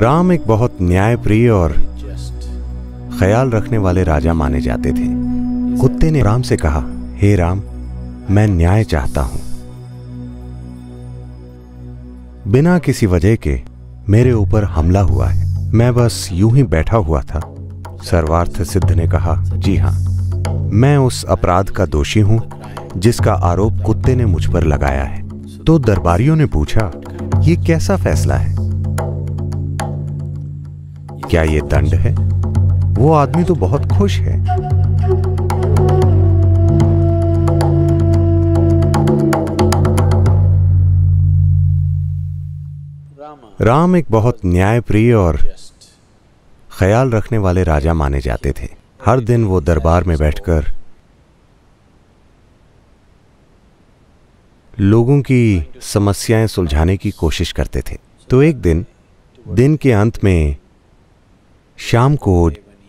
राम एक बहुत न्यायप्रिय और ख्याल रखने वाले राजा माने जाते थे कुत्ते ने राम से कहा हे राम मैं न्याय चाहता हूं बिना किसी वजह के मेरे ऊपर हमला हुआ है मैं बस यूं ही बैठा हुआ था सर्वार्थ सिद्ध ने कहा जी हां मैं उस अपराध का दोषी हूं जिसका आरोप कुत्ते ने मुझ पर लगाया है तो दरबारियों ने पूछा ये कैसा फैसला है क्या ये दंड है वो आदमी तो बहुत खुश है राम एक बहुत न्यायप्रिय और ख्याल रखने वाले राजा माने जाते थे हर दिन वो दरबार में बैठकर लोगों की समस्याएं सुलझाने की कोशिश करते थे तो एक दिन दिन के अंत में शाम को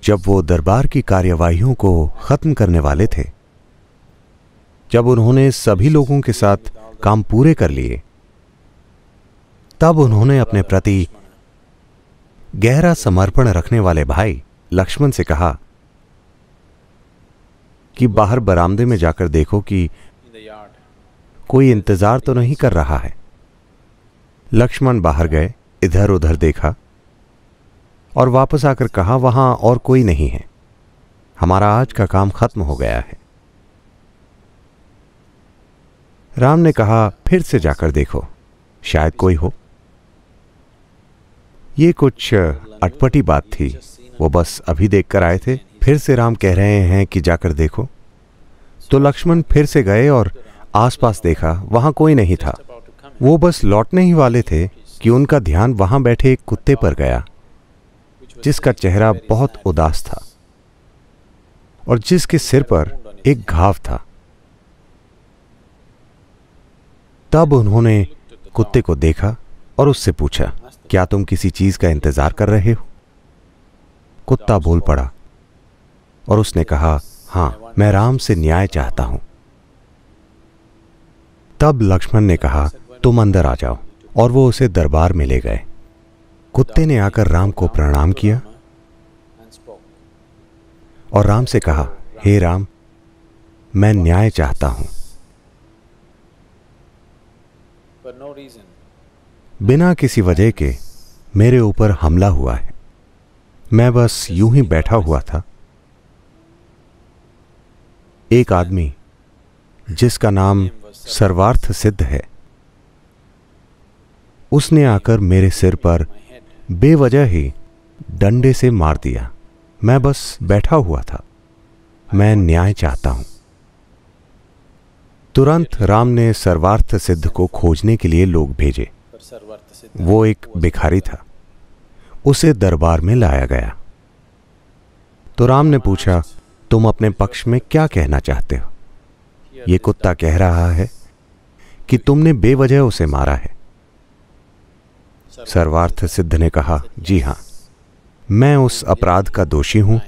जब वो दरबार की कार्यवाही को ख़त्म करने वाले थे जब उन्होंने सभी लोगों के साथ काम पूरे कर लिए तब उन्होंने अपने प्रति गहरा समर्पण रखने वाले भाई लक्ष्मण से कहा कि बाहर बरामदे में जाकर देखो कि कोई इंतजार तो नहीं कर रहा है लक्ष्मण बाहर गए इधर उधर देखा और वापस आकर कहा वहां और कोई नहीं है हमारा आज का काम खत्म हो गया है राम ने कहा फिर से जाकर देखो शायद कोई हो ये कुछ अटपटी बात थी वो बस अभी देखकर आए थे फिर से राम कह रहे हैं कि जाकर देखो तो लक्ष्मण फिर से गए और आसपास देखा वहां कोई नहीं था वो बस लौटने ही वाले थे कि उनका ध्यान वहां बैठे एक कुत्ते पर गया जिसका चेहरा बहुत उदास था और जिसके सिर पर एक घाव था तब उन्होंने कुत्ते को देखा और उससे पूछा क्या तुम किसी चीज का इंतजार कर रहे हो कुत्ता बोल पड़ा और उसने कहा हां मैं राम से न्याय चाहता हूं तब लक्ष्मण ने कहा तुम अंदर आ जाओ और वो उसे दरबार में ले गए कुत्ते ने आकर राम को प्रणाम किया और राम से कहा हे hey राम मैं न्याय चाहता हूं बिना किसी वजह के मेरे ऊपर हमला हुआ है मैं बस यूं ही बैठा हुआ था एक आदमी जिसका नाम सर्वार्थ सिद्ध है उसने आकर मेरे सिर पर बेवजह ही डंडे से मार दिया मैं बस बैठा हुआ था मैं न्याय चाहता हूं तुरंत राम ने सर्वार्थ सिद्ध को खोजने के लिए लोग भेजे वो एक भिखारी था उसे दरबार में लाया गया तो राम ने पूछा तुम अपने पक्ष में क्या कहना चाहते हो यह कुत्ता कह रहा है कि तुमने बेवजह उसे मारा है सर्वार्थ सिद्ध ने कहा जी हाँ मैं उस अपराध का दोषी हूं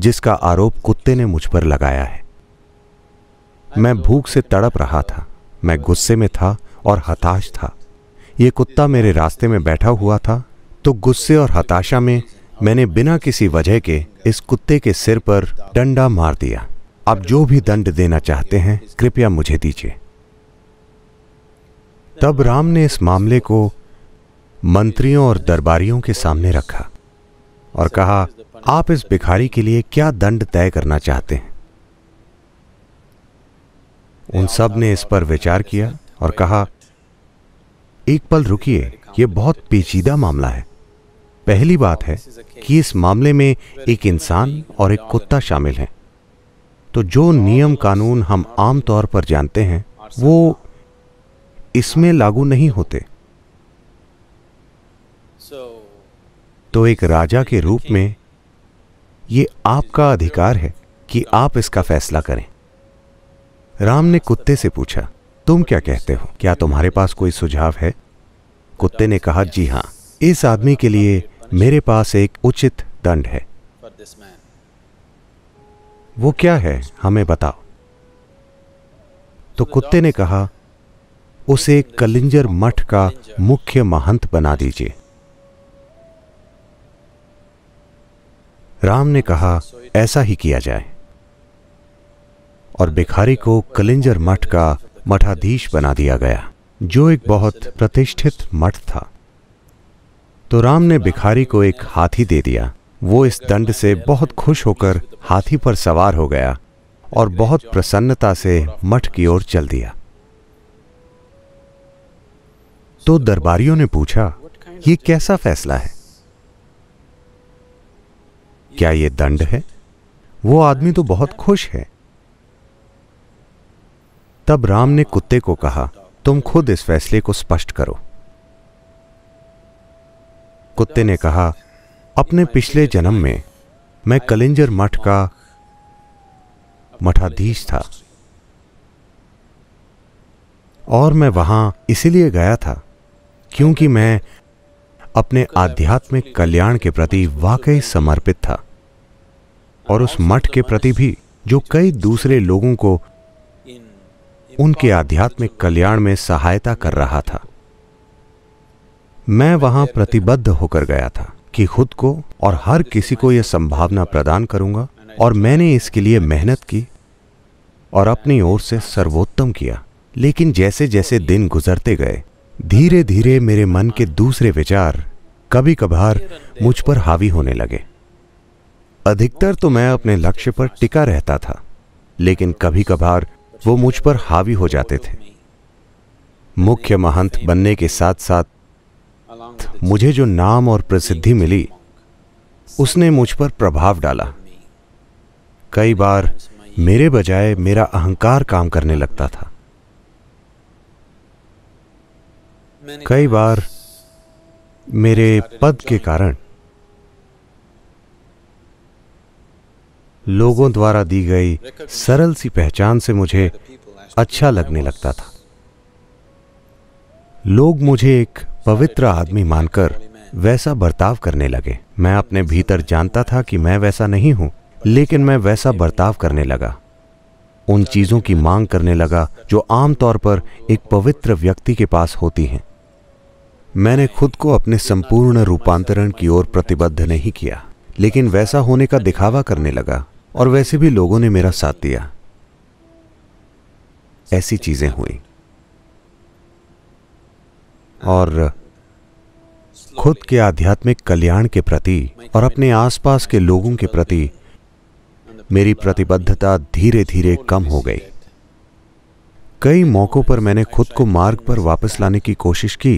जिसका आरोप कुत्ते ने मुझ पर लगाया है मैं भूख से तड़प रहा था मैं गुस्से में था और हताश था यह कुत्ता मेरे रास्ते में बैठा हुआ था तो गुस्से और हताशा में मैंने बिना किसी वजह के इस कुत्ते के सिर पर डंडा मार दिया आप जो भी दंड देना चाहते हैं कृपया मुझे दीजिए तब राम ने इस मामले को मंत्रियों और दरबारियों के सामने रखा और कहा आप इस भिखारी के लिए क्या दंड तय करना चाहते हैं उन सब ने इस पर विचार किया और कहा एक पल रुकिए यह बहुत पेचीदा मामला है पहली बात है कि इस मामले में एक इंसान और एक कुत्ता शामिल है तो जो नियम कानून हम आम तौर पर जानते हैं वो इसमें लागू नहीं होते तो एक राजा के रूप में ये आपका अधिकार है कि आप इसका फैसला करें राम ने कुत्ते से पूछा तुम क्या कहते हो क्या तुम्हारे पास कोई सुझाव है कुत्ते ने कहा जी हां इस आदमी के लिए मेरे पास एक उचित दंड है वो क्या है हमें बताओ तो कुत्ते ने कहा उसे कलिंजर मठ का मुख्य महंत बना दीजिए राम ने कहा ऐसा ही किया जाए और भिखारी को कलिंजर मठ का मठाधीश बना दिया गया जो एक बहुत प्रतिष्ठित मठ था तो राम ने भिखारी को एक हाथी दे दिया वो इस दंड से बहुत खुश होकर हाथी पर सवार हो गया और बहुत प्रसन्नता से मठ की ओर चल दिया तो दरबारियों ने पूछा ये कैसा फैसला है क्या ये दंड है वो आदमी तो बहुत खुश है तब राम ने कुत्ते को कहा तुम खुद इस फैसले को स्पष्ट करो कुत्ते ने कहा अपने पिछले जन्म में मैं कलिंजर मठ का मठाधीश था और मैं वहां इसीलिए गया था क्योंकि मैं अपने आध्यात्मिक कल्याण के प्रति वाकई समर्पित था और उस मठ के प्रति भी जो कई दूसरे लोगों को उनके आध्यात्मिक कल्याण में सहायता कर रहा था मैं वहां प्रतिबद्ध होकर गया था कि खुद को और हर किसी को यह संभावना प्रदान करूंगा और मैंने इसके लिए मेहनत की और अपनी ओर से सर्वोत्तम किया लेकिन जैसे जैसे दिन गुजरते गए धीरे धीरे मेरे मन के दूसरे विचार कभी कभार मुझ पर हावी होने लगे अधिकतर तो मैं अपने लक्ष्य पर टिका रहता था लेकिन कभी कभार वो मुझ पर हावी हो जाते थे मुख्य महंत बनने के साथ साथ मुझे जो नाम और प्रसिद्धि मिली उसने मुझ पर प्रभाव डाला कई बार मेरे बजाय मेरा अहंकार काम करने लगता था कई बार मेरे पद के कारण लोगों द्वारा दी गई सरल सी पहचान से मुझे अच्छा लगने लगता था लोग मुझे एक पवित्र आदमी मानकर वैसा बर्ताव करने लगे मैं अपने भीतर जानता था कि मैं वैसा नहीं हूं लेकिन मैं वैसा बर्ताव करने लगा उन चीजों की मांग करने लगा जो आमतौर पर एक पवित्र व्यक्ति के पास होती हैं मैंने खुद को अपने संपूर्ण रूपांतरण की ओर प्रतिबद्ध नहीं किया लेकिन वैसा होने का दिखावा करने लगा और वैसे भी लोगों ने मेरा साथ दिया ऐसी चीजें हुई और खुद के आध्यात्मिक कल्याण के प्रति और अपने आसपास के लोगों के प्रति मेरी प्रतिबद्धता धीरे धीरे कम हो गई कई मौकों पर मैंने खुद को मार्ग पर वापस लाने की कोशिश की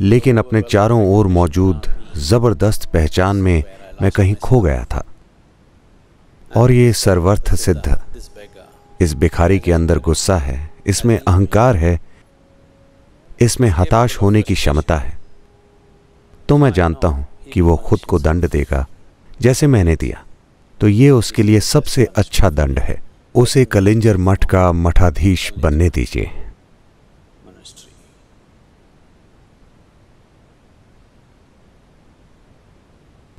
लेकिन अपने चारों ओर मौजूद ज़बरदस्त पहचान में मैं कहीं खो गया था और ये सर्वर्थ सिद्ध इस भिखारी के अंदर गुस्सा है इसमें अहंकार है इसमें हताश होने की क्षमता है तो मैं जानता हूं कि वो खुद को दंड देगा जैसे मैंने दिया तो ये उसके लिए सबसे अच्छा दंड है उसे कलिंजर मठ का मठाधीश बनने दीजिए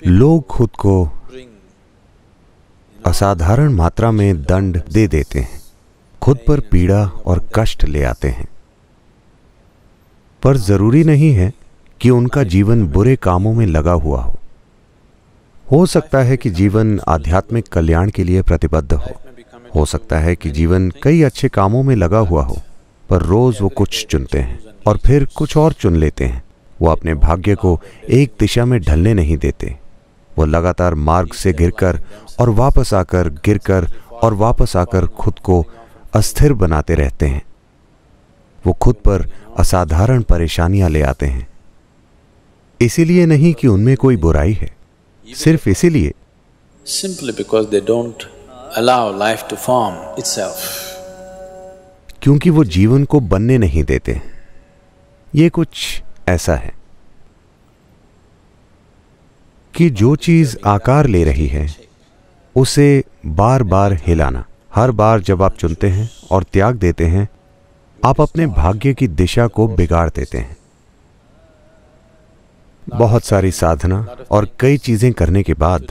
लोग खुद को असाधारण मात्रा में दंड दे देते हैं खुद पर पीड़ा और कष्ट ले आते हैं पर जरूरी नहीं है कि उनका जीवन बुरे कामों में लगा हुआ हो हो सकता है कि जीवन आध्यात्मिक कल्याण के लिए प्रतिबद्ध हो हो सकता है कि जीवन कई अच्छे कामों में लगा हुआ हो पर रोज वो कुछ चुनते हैं और फिर कुछ और चुन लेते हैं वो अपने भाग्य को एक दिशा में ढलने नहीं देते वह लगातार मार्ग से गिरकर और वापस आकर गिरकर और वापस आकर खुद को अस्थिर बनाते रहते हैं वो खुद पर असाधारण परेशानियां ले आते हैं इसीलिए नहीं कि उनमें कोई बुराई है सिर्फ इसीलिए simply because they don't allow life to form its क्योंकि वो जीवन को बनने नहीं देते ये कुछ ऐसा है कि जो चीज़ आकार ले रही है उसे बार बार हिलाना हर बार जब आप चुनते हैं और त्याग देते हैं आप अपने भाग्य की दिशा को बिगाड़ देते हैं बहुत सारी साधना और कई चीज़ें करने के बाद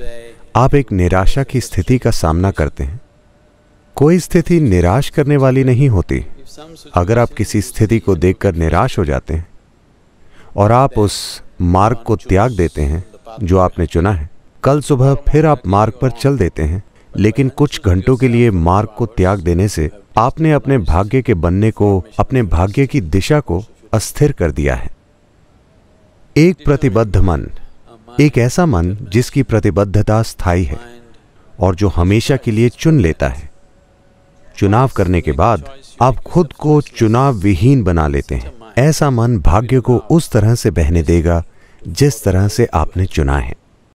आप एक निराशा की स्थिति का सामना करते हैं कोई स्थिति निराश करने वाली नहीं होती अगर आप किसी स्थिति को देखकर निराश हो जाते हैं और आप उस मार्ग को त्याग देते हैं जो आपने चुना है कल सुबह फिर आप मार्ग पर चल देते हैं लेकिन कुछ घंटों के लिए मार्ग को त्याग देने से आपने अपने भाग्य के बनने को अपने भाग्य की दिशा को अस्थिर कर दिया है एक प्रतिबद्ध मन एक ऐसा मन जिसकी प्रतिबद्धता स्थायी है और जो हमेशा के लिए चुन लेता है चुनाव करने के बाद आप खुद को चुनाव विहीन बना लेते हैं ऐसा मन भाग्य को उस तरह से बहने देगा जिस तरह से आपने चुना है